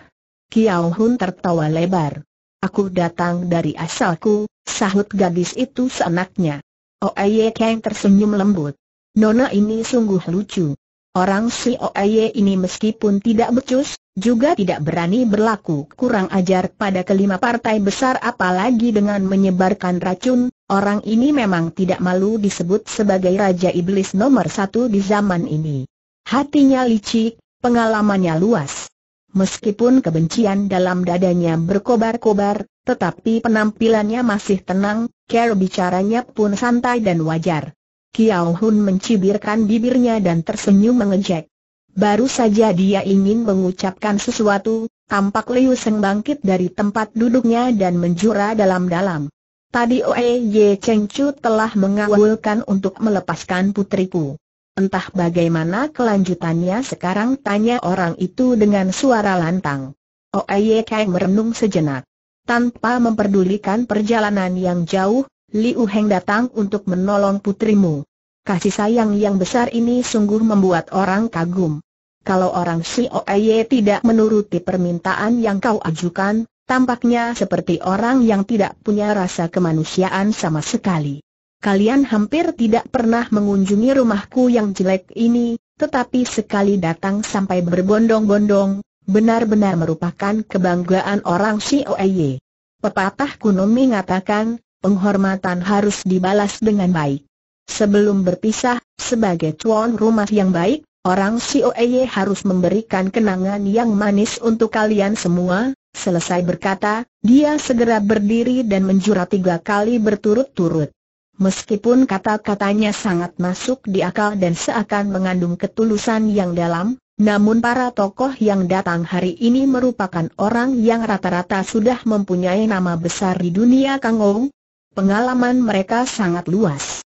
Kiao Hun tertawa lebar. Aku datang dari asalku, sahut gadis itu seenaknya. Oeye Kang tersenyum lembut. Nona ini sungguh lucu. Orang si Oeye ini meskipun tidak becus, juga tidak berani berlaku kurang ajar pada kelima partai besar apalagi dengan menyebarkan racun, orang ini memang tidak malu disebut sebagai Raja Iblis nomor satu di zaman ini. Hatinya licik, pengalamannya luas. Meskipun kebencian dalam dadanya berkobar-kobar, tetapi penampilannya masih tenang, cara bicaranya pun santai dan wajar. Kiao Hun mencibirkan bibirnya dan tersenyum mengejek. Baru saja dia ingin mengucapkan sesuatu, tampak Liu Seng bangkit dari tempat duduknya dan menjura dalam-dalam. Tadi Oe Ye Cheng Chu telah mengawulkan untuk melepaskan putriku. Entah bagaimana kelanjutannya sekarang tanya orang itu dengan suara lantang. Oe Ye Cheng merenung sejenak. Tanpa memperdulikan perjalanan yang jauh, Liu Heng datang untuk menolong putrimu. Kasih sayang yang besar ini sungguh membuat orang kagum. Kalau orang Si Sioye tidak menuruti permintaan yang kau ajukan, tampaknya seperti orang yang tidak punya rasa kemanusiaan sama sekali. Kalian hampir tidak pernah mengunjungi rumahku yang jelek ini, tetapi sekali datang sampai berbondong-bondong, benar-benar merupakan kebanggaan orang Si Sioye. Pepatah kuno mengatakan, penghormatan harus dibalas dengan baik. Sebelum berpisah, sebagai tuan rumah yang baik, orang Sioeye harus memberikan kenangan yang manis untuk kalian semua. Selesai berkata, dia segera berdiri dan menjura tiga kali berturut-turut. Meskipun kata-katanya sangat masuk di akal dan seakan mengandung ketulusan yang dalam, namun para tokoh yang datang hari ini merupakan orang yang rata-rata sudah mempunyai nama besar di dunia Kangong. Pengalaman mereka sangat luas.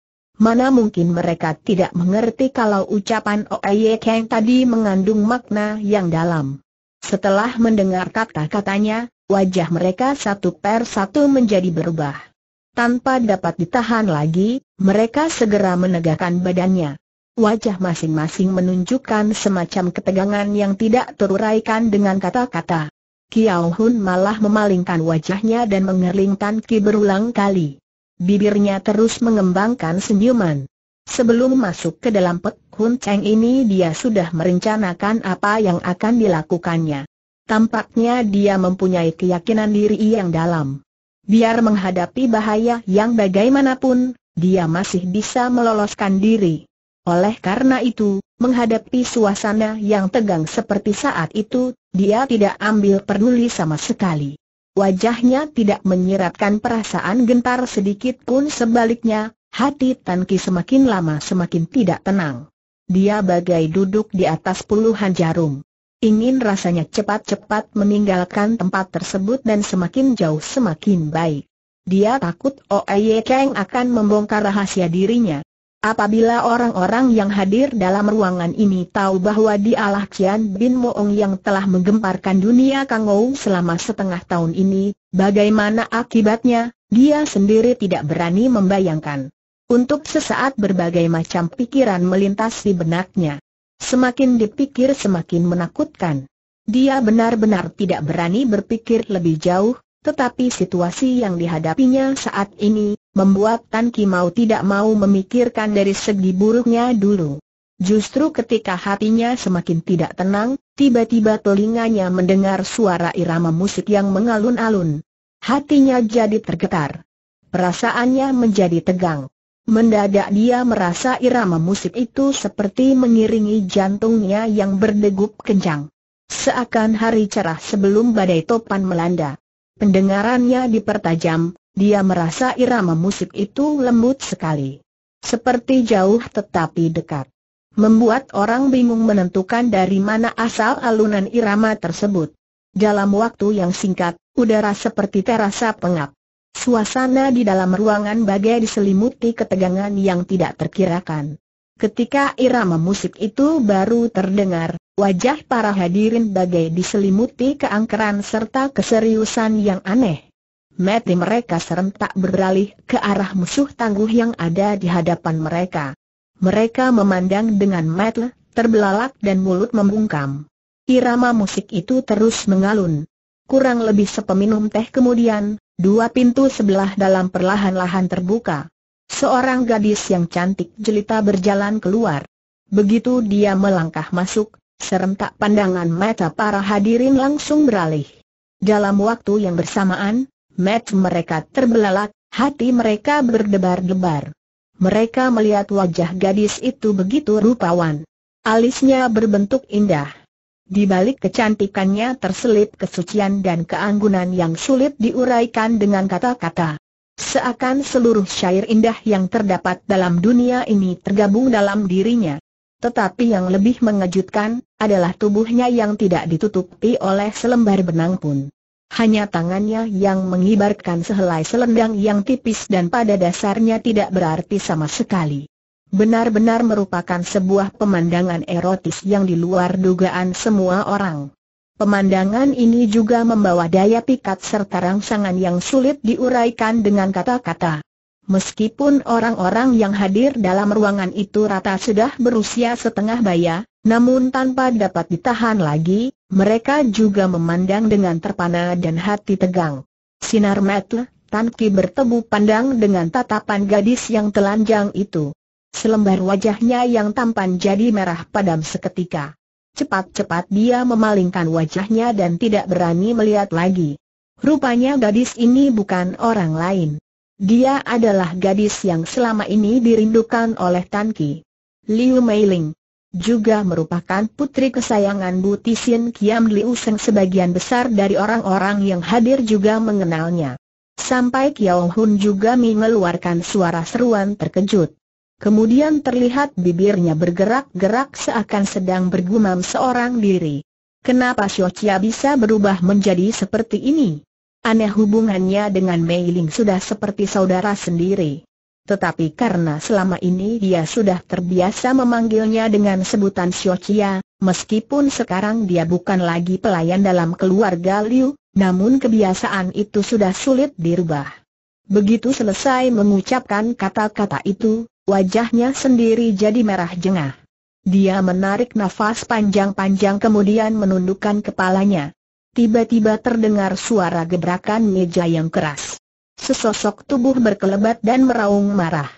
Mana mungkin mereka tidak mengerti kalau ucapan Oye Kang tadi mengandung makna yang dalam. Setelah mendengar kata-katanya, wajah mereka satu per satu menjadi berubah. Tanpa dapat ditahan lagi, mereka segera menegakkan badannya. Wajah masing-masing menunjukkan semacam ketegangan yang tidak teruraikan dengan kata-kata. Kiao Hun malah memalingkan wajahnya dan mengerlingkan ki berulang kali. Bibirnya terus mengembangkan senyuman. Sebelum masuk ke dalam Pek Hun Cheng ini dia sudah merencanakan apa yang akan dilakukannya. Tampaknya dia mempunyai keyakinan diri yang dalam. Biar menghadapi bahaya yang bagaimanapun, dia masih bisa meloloskan diri. Oleh karena itu, menghadapi suasana yang tegang seperti saat itu, dia tidak ambil peduli sama sekali. Wajahnya tidak menyiratkan perasaan gentar sedikit pun sebaliknya, hati Tan Ki semakin lama semakin tidak tenang. Dia bagai duduk di atas puluhan jarum. Ingin rasanya cepat-cepat meninggalkan tempat tersebut dan semakin jauh semakin baik. Dia takut Oeye Kang akan membongkar rahasia dirinya. Apabila orang-orang yang hadir dalam ruangan ini tahu bahwa dialah Qian Bin Moong yang telah menggemparkan dunia Kangou selama setengah tahun ini, bagaimana akibatnya, dia sendiri tidak berani membayangkan. Untuk sesaat berbagai macam pikiran melintas di benaknya. Semakin dipikir semakin menakutkan. Dia benar-benar tidak berani berpikir lebih jauh, tetapi situasi yang dihadapinya saat ini, membuat Tan Ki mau tidak mau memikirkan dari segi buruknya dulu. Justru ketika hatinya semakin tidak tenang, tiba-tiba telinganya mendengar suara irama musik yang mengalun-alun. Hatinya jadi tergetar. Perasaannya menjadi tegang. Mendadak dia merasa irama musik itu seperti mengiringi jantungnya yang berdegup kencang. Seakan hari cerah sebelum badai topan melanda. Pendengarannya dipertajam, dia merasa irama musik itu lembut sekali. Seperti jauh tetapi dekat. Membuat orang bingung menentukan dari mana asal alunan irama tersebut. Dalam waktu yang singkat, udara seperti terasa pengap. Suasana di dalam ruangan bagai diselimuti ketegangan yang tidak terkirakan. Ketika irama musik itu baru terdengar, Wajah para hadirin bagai diselimuti keangkeran serta keseriusan yang aneh. Mati mereka serentak beralih ke arah musuh tangguh yang ada di hadapan mereka. Mereka memandang dengan mata terbelalak dan mulut membungkam. Irama musik itu terus mengalun. Kurang lebih sepeminum teh kemudian, dua pintu sebelah dalam perlahan-lahan terbuka. Seorang gadis yang cantik jelita berjalan keluar. Begitu dia melangkah masuk, Serentak pandangan mata para hadirin langsung beralih. Dalam waktu yang bersamaan, mata mereka terbelalak, hati mereka berdebar-debar. Mereka melihat wajah gadis itu begitu rupawan. Alisnya berbentuk indah. Di balik kecantikannya terselip kesucian dan keanggunan yang sulit diuraikan dengan kata-kata. Seakan seluruh syair indah yang terdapat dalam dunia ini tergabung dalam dirinya. Tetapi yang lebih mengejutkan, adalah tubuhnya yang tidak ditutupi oleh selembar benang pun. Hanya tangannya yang mengibarkan sehelai selendang yang tipis dan pada dasarnya tidak berarti sama sekali. Benar-benar merupakan sebuah pemandangan erotis yang di luar dugaan semua orang. Pemandangan ini juga membawa daya pikat serta rangsangan yang sulit diuraikan dengan kata-kata. Meskipun orang-orang yang hadir dalam ruangan itu rata sudah berusia setengah baya, namun tanpa dapat ditahan lagi, mereka juga memandang dengan terpana dan hati tegang. Sinar mata, Tan Ki bertemu pandang dengan tatapan gadis yang telanjang itu. Selembar wajahnya yang tampan jadi merah padam seketika. Cepat-cepat dia memalingkan wajahnya dan tidak berani melihat lagi. Rupanya gadis ini bukan orang lain. Dia adalah gadis yang selama ini dirindukan oleh Tan Ki. Liu Meiling juga merupakan putri kesayangan Bu Tisin Kiam Liu Seng sebagian besar dari orang-orang yang hadir juga mengenalnya. Sampai Kiao Hun juga mengeluarkan suara seruan terkejut. Kemudian terlihat bibirnya bergerak-gerak seakan sedang bergumam seorang diri. Kenapa Xiao Chia bisa berubah menjadi seperti ini? Aneh hubungannya dengan Mei Ling sudah seperti saudara sendiri. Tetapi karena selama ini dia sudah terbiasa memanggilnya dengan sebutan Xiao Chia, meskipun sekarang dia bukan lagi pelayan dalam keluarga Liu, namun kebiasaan itu sudah sulit dirubah. Begitu selesai mengucapkan kata-kata itu, wajahnya sendiri jadi merah jengah. Dia menarik nafas panjang-panjang kemudian menundukkan kepalanya tiba-tiba terdengar suara gebrakan meja yang keras. Sesosok tubuh berkelebat dan meraung marah.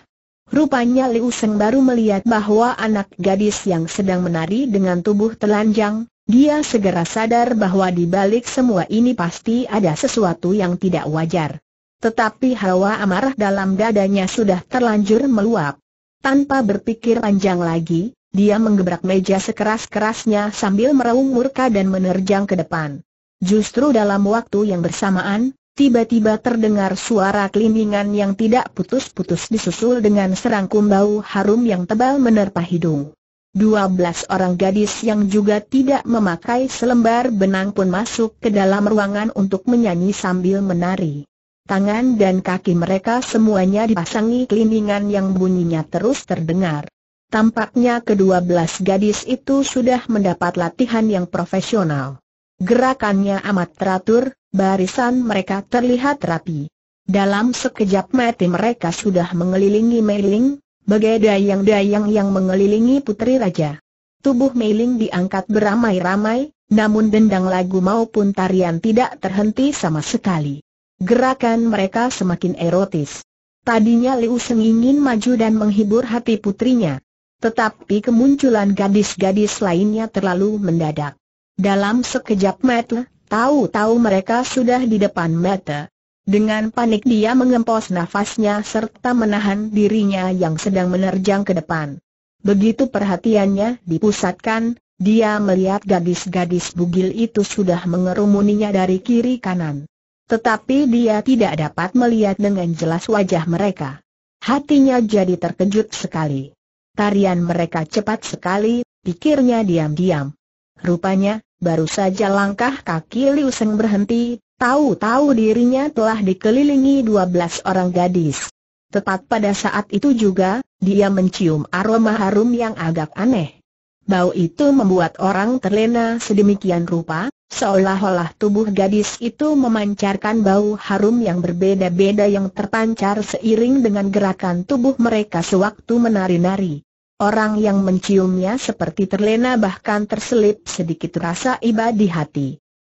Rupanya Liu Seng baru melihat bahwa anak gadis yang sedang menari dengan tubuh telanjang, dia segera sadar bahwa di balik semua ini pasti ada sesuatu yang tidak wajar. Tetapi hawa amarah dalam dadanya sudah terlanjur meluap. Tanpa berpikir panjang lagi, dia menggebrak meja sekeras-kerasnya sambil meraung murka dan menerjang ke depan. Justru dalam waktu yang bersamaan, tiba-tiba terdengar suara kelindingan yang tidak putus-putus disusul dengan serangkum bau harum yang tebal menerpa hidung. Dua belas orang gadis yang juga tidak memakai selembar benang pun masuk ke dalam ruangan untuk menyanyi sambil menari. Tangan dan kaki mereka semuanya dipasangi kelindingan yang bunyinya terus terdengar. Tampaknya kedua belas gadis itu sudah mendapat latihan yang profesional. Gerakannya amat teratur, barisan mereka terlihat rapi. Dalam sekejap mati mereka sudah mengelilingi Meiling, bagai dayang-dayang yang mengelilingi putri raja. Tubuh Meiling diangkat beramai-ramai, namun dendang lagu maupun tarian tidak terhenti sama sekali. Gerakan mereka semakin erotis. Tadinya Liu Seng ingin maju dan menghibur hati putrinya. Tetapi kemunculan gadis-gadis lainnya terlalu mendadak. Dalam sekejap mata, tahu-tahu mereka sudah di depan mata. Dengan panik dia mengempos nafasnya serta menahan dirinya yang sedang menerjang ke depan. Begitu perhatiannya dipusatkan, dia melihat gadis-gadis bugil itu sudah mengerumuninya dari kiri kanan. Tetapi dia tidak dapat melihat dengan jelas wajah mereka. Hatinya jadi terkejut sekali. Tarian mereka cepat sekali, pikirnya diam-diam. Rupanya, Baru saja langkah kaki Liu Seng berhenti, tahu-tahu dirinya telah dikelilingi 12 orang gadis. Tepat pada saat itu juga, dia mencium aroma harum yang agak aneh. Bau itu membuat orang terlena sedemikian rupa, seolah-olah tubuh gadis itu memancarkan bau harum yang berbeda-beda yang terpancar seiring dengan gerakan tubuh mereka sewaktu menari-nari. Orang yang menciumnya seperti terlena bahkan terselip sedikit rasa iba di hati.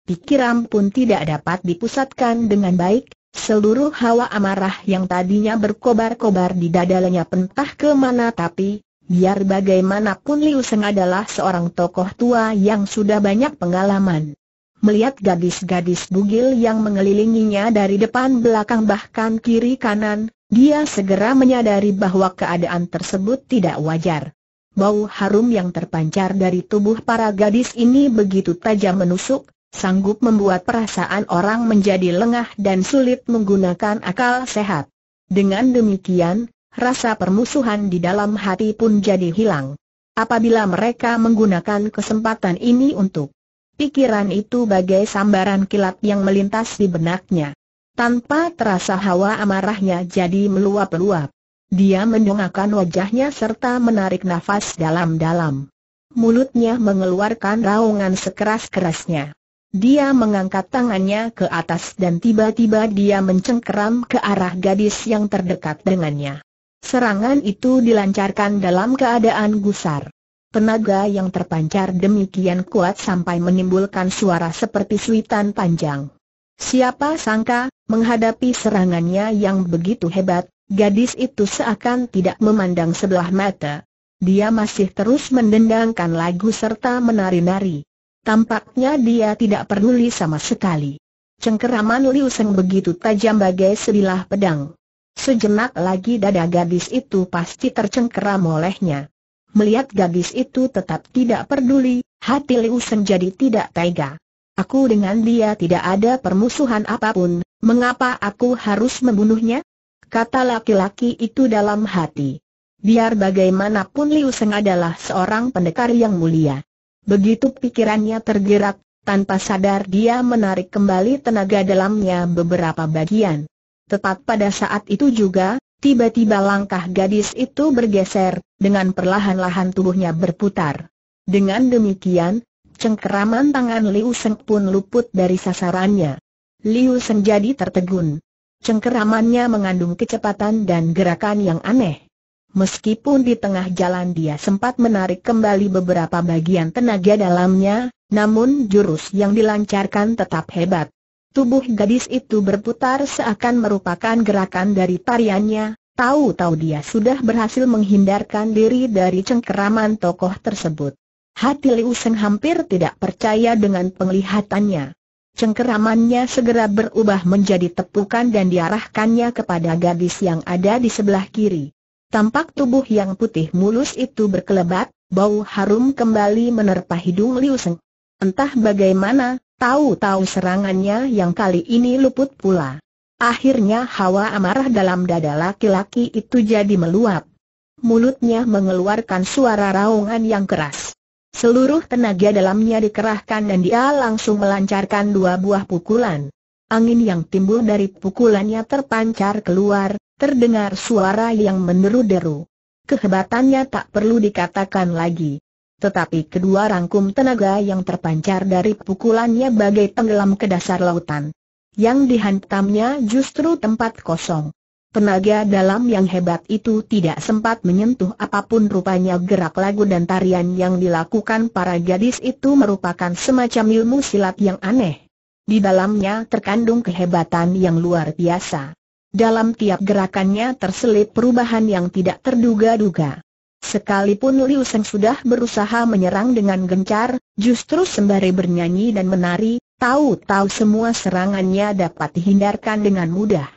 Pikiran pun tidak dapat dipusatkan dengan baik, Seluruh hawa amarah yang tadinya berkobar-kobar di dadanya pentah kemana? tapi, biar bagaimanapun Liu Seng adalah seorang tokoh tua yang sudah banyak pengalaman. Melihat gadis-gadis bugil yang mengelilinginya dari depan belakang bahkan kiri kanan, dia segera menyadari bahwa keadaan tersebut tidak wajar. Bau harum yang terpancar dari tubuh para gadis ini begitu tajam menusuk, sanggup membuat perasaan orang menjadi lengah dan sulit menggunakan akal sehat. Dengan demikian, rasa permusuhan di dalam hati pun jadi hilang. Apabila mereka menggunakan kesempatan ini untuk Pikiran itu bagai sambaran kilat yang melintas di benaknya. Tanpa terasa hawa amarahnya jadi meluap-luap. Dia mendongakkan wajahnya serta menarik nafas dalam-dalam. Mulutnya mengeluarkan raungan sekeras-kerasnya. Dia mengangkat tangannya ke atas dan tiba-tiba dia mencengkeram ke arah gadis yang terdekat dengannya. Serangan itu dilancarkan dalam keadaan gusar. Tenaga yang terpancar demikian kuat sampai menimbulkan suara seperti suitan panjang. Siapa sangka, menghadapi serangannya yang begitu hebat, gadis itu seakan tidak memandang sebelah mata. Dia masih terus mendendangkan lagu serta menari-nari. Tampaknya dia tidak peduli sama sekali. Cengkeraman Liu Seng begitu tajam bagai sebilah pedang. Sejenak lagi dada gadis itu pasti tercengkeram olehnya. Melihat gadis itu tetap tidak peduli, hati Liu Seng jadi tidak tega. Aku dengan dia tidak ada permusuhan apapun, mengapa aku harus membunuhnya? Kata laki-laki itu dalam hati. Biar bagaimanapun Liu Seng adalah seorang pendekar yang mulia. Begitu pikirannya tergerak, tanpa sadar dia menarik kembali tenaga dalamnya beberapa bagian. Tepat pada saat itu juga, tiba-tiba langkah gadis itu bergeser, dengan perlahan-lahan tubuhnya berputar. Dengan demikian, cengkeraman tangan Liu Seng pun luput dari sasarannya. Liu Seng jadi tertegun. Cengkeramannya mengandung kecepatan dan gerakan yang aneh. Meskipun di tengah jalan dia sempat menarik kembali beberapa bagian tenaga dalamnya, namun jurus yang dilancarkan tetap hebat. Tubuh gadis itu berputar seakan merupakan gerakan dari tariannya, tahu-tahu dia sudah berhasil menghindarkan diri dari cengkeraman tokoh tersebut. Hati Liu Seng hampir tidak percaya dengan penglihatannya. Cengkeramannya segera berubah menjadi tepukan dan diarahkannya kepada gadis yang ada di sebelah kiri. Tampak tubuh yang putih mulus itu berkelebat, bau harum kembali menerpa hidung Liu Seng. Entah bagaimana, tahu-tahu serangannya yang kali ini luput pula. Akhirnya hawa amarah dalam dada laki-laki itu jadi meluap. Mulutnya mengeluarkan suara raungan yang keras. Seluruh tenaga dalamnya dikerahkan dan dia langsung melancarkan dua buah pukulan. Angin yang timbul dari pukulannya terpancar keluar, terdengar suara yang menderu-deru. Kehebatannya tak perlu dikatakan lagi. Tetapi kedua rangkum tenaga yang terpancar dari pukulannya bagai tenggelam ke dasar lautan. Yang dihantamnya justru tempat kosong. Tenaga dalam yang hebat itu tidak sempat menyentuh apapun rupanya gerak lagu dan tarian yang dilakukan para gadis itu merupakan semacam ilmu silat yang aneh. Di dalamnya terkandung kehebatan yang luar biasa. Dalam tiap gerakannya terselip perubahan yang tidak terduga-duga. Sekalipun Liu Seng sudah berusaha menyerang dengan gencar, justru sembari bernyanyi dan menari, tahu-tahu semua serangannya dapat dihindarkan dengan mudah.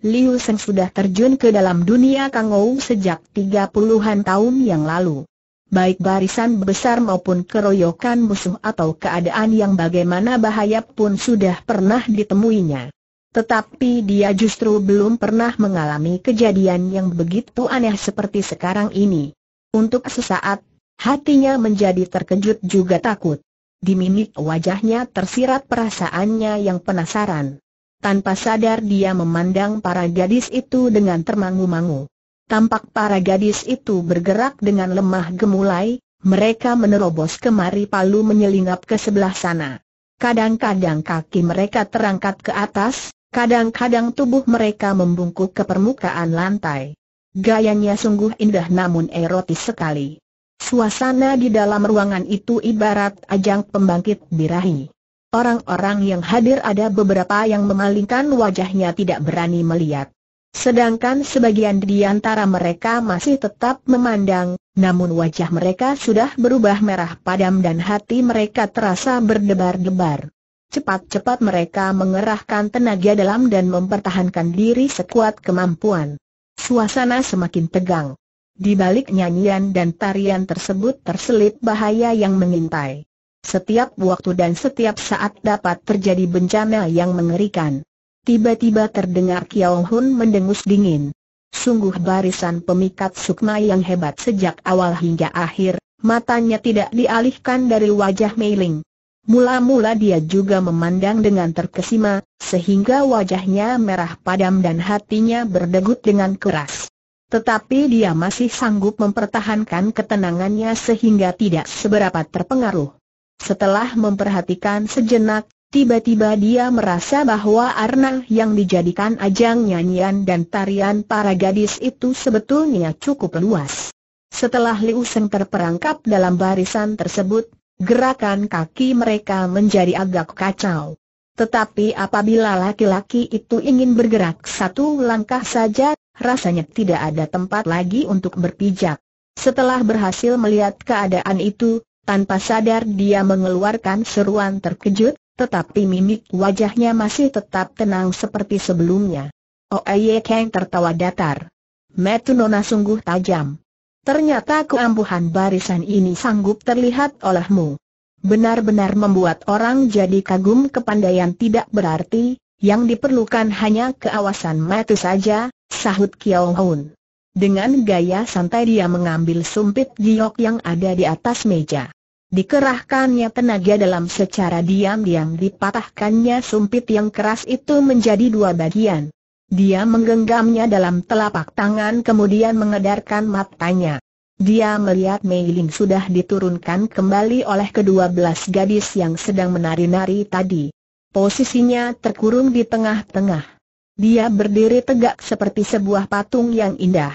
Liu Seng sudah terjun ke dalam dunia Kangou sejak tiga puluhan tahun yang lalu. Baik barisan besar maupun keroyokan musuh atau keadaan yang bagaimana bahaya pun sudah pernah ditemuinya. Tetapi dia justru belum pernah mengalami kejadian yang begitu aneh seperti sekarang ini. Untuk sesaat, hatinya menjadi terkejut juga takut. Di mimik wajahnya tersirat perasaannya yang penasaran. Tanpa sadar dia memandang para gadis itu dengan termangu-mangu. Tampak para gadis itu bergerak dengan lemah gemulai, mereka menerobos kemari palu menyelingap ke sebelah sana. Kadang-kadang kaki mereka terangkat ke atas, kadang-kadang tubuh mereka membungkuk ke permukaan lantai. Gayanya sungguh indah namun erotis sekali. Suasana di dalam ruangan itu ibarat ajang pembangkit birahi. Orang-orang yang hadir ada beberapa yang memalingkan wajahnya tidak berani melihat. Sedangkan sebagian di antara mereka masih tetap memandang, namun wajah mereka sudah berubah merah padam dan hati mereka terasa berdebar-debar. Cepat-cepat mereka mengerahkan tenaga dalam dan mempertahankan diri sekuat kemampuan. Suasana semakin tegang. Di balik nyanyian dan tarian tersebut terselip bahaya yang mengintai. Setiap waktu dan setiap saat dapat terjadi bencana yang mengerikan. Tiba-tiba terdengar Kiao Hun mendengus dingin. Sungguh barisan pemikat sukma yang hebat sejak awal hingga akhir, matanya tidak dialihkan dari wajah Meiling. Mula-mula dia juga memandang dengan terkesima, sehingga wajahnya merah padam dan hatinya berdegut dengan keras. Tetapi dia masih sanggup mempertahankan ketenangannya sehingga tidak seberapa terpengaruh. Setelah memperhatikan sejenak, tiba-tiba dia merasa bahwa arna yang dijadikan ajang nyanyian dan tarian para gadis itu sebetulnya cukup luas. Setelah Liu Seng terperangkap dalam barisan tersebut, gerakan kaki mereka menjadi agak kacau. Tetapi apabila laki-laki itu ingin bergerak satu langkah saja, rasanya tidak ada tempat lagi untuk berpijak. Setelah berhasil melihat keadaan itu, tanpa sadar dia mengeluarkan seruan terkejut, tetapi mimik wajahnya masih tetap tenang seperti sebelumnya. Oeye oh, Kang tertawa datar. Metu Nona sungguh tajam. Ternyata keampuhan barisan ini sanggup terlihat olehmu. Benar-benar membuat orang jadi kagum kepandaian tidak berarti, yang diperlukan hanya keawasan metu saja, sahut Kiao Hun. Dengan gaya santai dia mengambil sumpit giok yang ada di atas meja. Dikerahkannya tenaga dalam secara diam-diam dipatahkannya sumpit yang keras itu menjadi dua bagian. Dia menggenggamnya dalam telapak tangan kemudian mengedarkan matanya. Dia melihat Mei Ling sudah diturunkan kembali oleh kedua belas gadis yang sedang menari-nari tadi. Posisinya terkurung di tengah-tengah. Dia berdiri tegak seperti sebuah patung yang indah.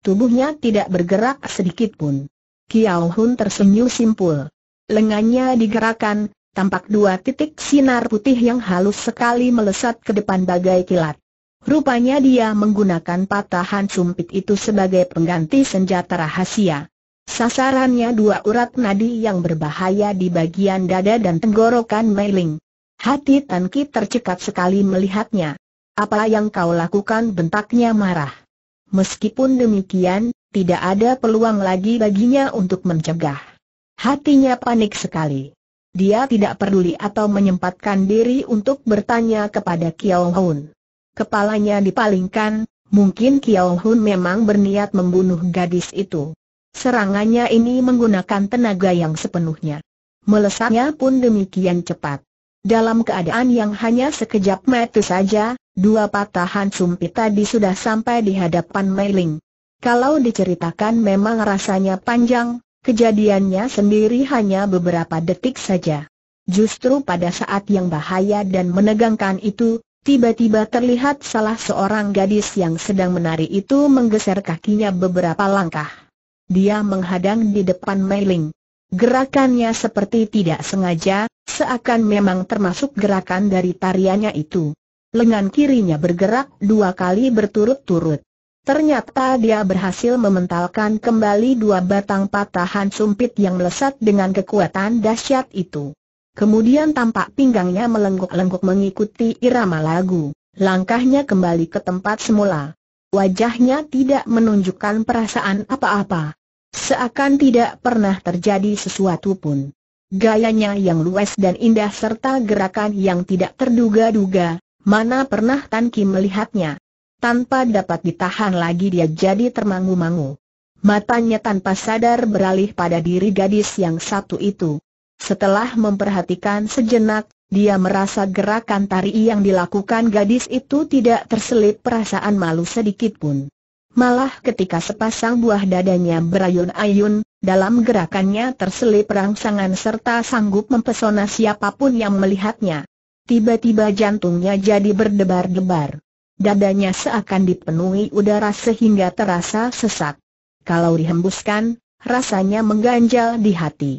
Tubuhnya tidak bergerak sedikit pun. Kiao Hun tersenyum simpul. Lengannya digerakkan, tampak dua titik sinar putih yang halus sekali melesat ke depan bagai kilat. Rupanya dia menggunakan patahan sumpit itu sebagai pengganti senjata rahasia. Sasarannya dua urat nadi yang berbahaya di bagian dada dan tenggorokan Meiling. Hati Tan Ki tercekat sekali melihatnya. Apa yang kau lakukan bentaknya marah. Meskipun demikian, tidak ada peluang lagi baginya untuk mencegah. Hatinya panik sekali. Dia tidak peduli atau menyempatkan diri untuk bertanya kepada Kiao Hun. Kepalanya dipalingkan, mungkin Kiao Hun memang berniat membunuh gadis itu. Serangannya ini menggunakan tenaga yang sepenuhnya. Melesatnya pun demikian cepat. Dalam keadaan yang hanya sekejap mata saja, Dua patahan sumpit tadi sudah sampai di hadapan Meiling. Kalau diceritakan memang rasanya panjang, kejadiannya sendiri hanya beberapa detik saja. Justru pada saat yang bahaya dan menegangkan itu, tiba-tiba terlihat salah seorang gadis yang sedang menari itu menggeser kakinya beberapa langkah. Dia menghadang di depan Meiling. Gerakannya seperti tidak sengaja, seakan memang termasuk gerakan dari tariannya itu lengan kirinya bergerak dua kali berturut-turut. Ternyata dia berhasil mementalkan kembali dua batang patahan sumpit yang melesat dengan kekuatan dahsyat itu. Kemudian tampak pinggangnya melengkuk-lengkuk mengikuti irama lagu. Langkahnya kembali ke tempat semula. Wajahnya tidak menunjukkan perasaan apa-apa. Seakan tidak pernah terjadi sesuatu pun. Gayanya yang luas dan indah serta gerakan yang tidak terduga-duga, Mana pernah Tan Kim melihatnya? Tanpa dapat ditahan lagi dia jadi termangu-mangu. Matanya tanpa sadar beralih pada diri gadis yang satu itu. Setelah memperhatikan sejenak, dia merasa gerakan tari yang dilakukan gadis itu tidak terselip perasaan malu sedikitpun. Malah ketika sepasang buah dadanya berayun-ayun, dalam gerakannya terselip rangsangan serta sanggup mempesona siapapun yang melihatnya. Tiba-tiba jantungnya jadi berdebar-debar. Dadanya seakan dipenuhi udara sehingga terasa sesak. Kalau dihembuskan, rasanya mengganjal di hati.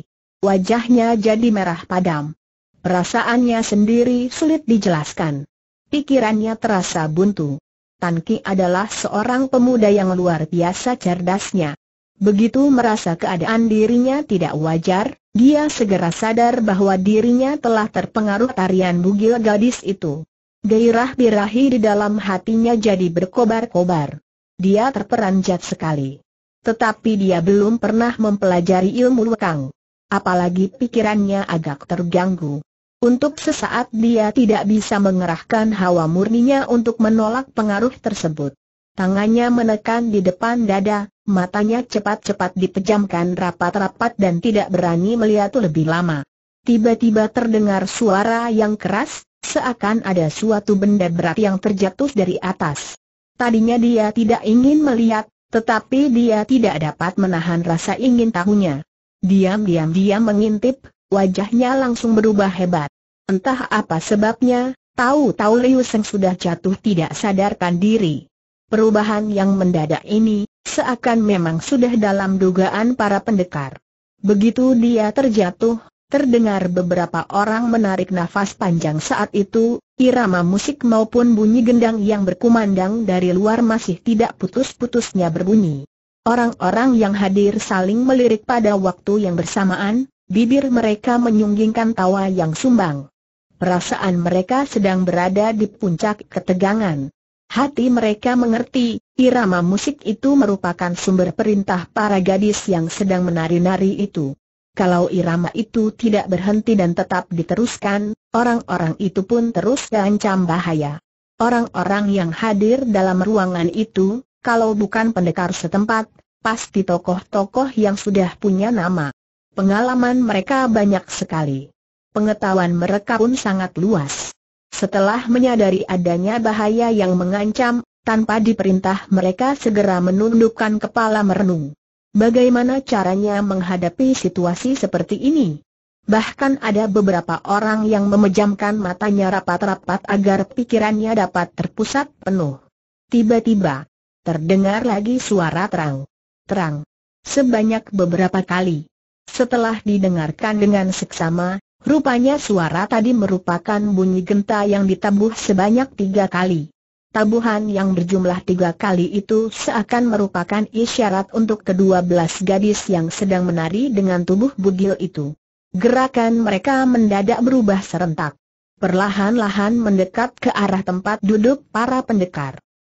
Wajahnya jadi merah padam. Perasaannya sendiri sulit dijelaskan. Pikirannya terasa buntu. Tan Ki adalah seorang pemuda yang luar biasa cerdasnya. Begitu merasa keadaan dirinya tidak wajar, dia segera sadar bahwa dirinya telah terpengaruh tarian bugil gadis itu. Gairah birahi di dalam hatinya jadi berkobar-kobar. Dia terperanjat sekali. Tetapi dia belum pernah mempelajari ilmu lekang. Apalagi pikirannya agak terganggu. Untuk sesaat dia tidak bisa mengerahkan hawa murninya untuk menolak pengaruh tersebut. Tangannya menekan di depan dada, Matanya cepat-cepat dipejamkan rapat-rapat dan tidak berani melihat lebih lama. Tiba-tiba terdengar suara yang keras, seakan ada suatu benda berat yang terjatuh dari atas. Tadinya dia tidak ingin melihat, tetapi dia tidak dapat menahan rasa ingin tahunya. Diam-diam dia mengintip, wajahnya langsung berubah hebat. Entah apa sebabnya, tahu-tahu Liu Seng sudah jatuh tidak sadarkan diri. Perubahan yang mendadak ini, Seakan memang sudah dalam dugaan para pendekar. Begitu dia terjatuh, terdengar beberapa orang menarik nafas panjang saat itu, irama musik maupun bunyi gendang yang berkumandang dari luar masih tidak putus-putusnya berbunyi. Orang-orang yang hadir saling melirik pada waktu yang bersamaan, bibir mereka menyunggingkan tawa yang sumbang. Perasaan mereka sedang berada di puncak ketegangan. Hati mereka mengerti, irama musik itu merupakan sumber perintah para gadis yang sedang menari-nari itu. Kalau irama itu tidak berhenti dan tetap diteruskan, orang-orang itu pun terus diancam bahaya. Orang-orang yang hadir dalam ruangan itu, kalau bukan pendekar setempat, pasti tokoh-tokoh yang sudah punya nama. Pengalaman mereka banyak sekali. Pengetahuan mereka pun sangat luas. Setelah menyadari adanya bahaya yang mengancam, tanpa diperintah mereka segera menundukkan kepala merenung. Bagaimana caranya menghadapi situasi seperti ini? Bahkan ada beberapa orang yang memejamkan matanya rapat-rapat agar pikirannya dapat terpusat penuh. Tiba-tiba, terdengar lagi suara terang. Terang. Sebanyak beberapa kali. Setelah didengarkan dengan seksama, Rupanya suara tadi merupakan bunyi genta yang ditabuh sebanyak tiga kali. Tabuhan yang berjumlah tiga kali itu seakan merupakan isyarat untuk kedua belas gadis yang sedang menari dengan tubuh bugil itu. Gerakan mereka mendadak berubah serentak. Perlahan-lahan mendekat ke arah tempat duduk para pendekar.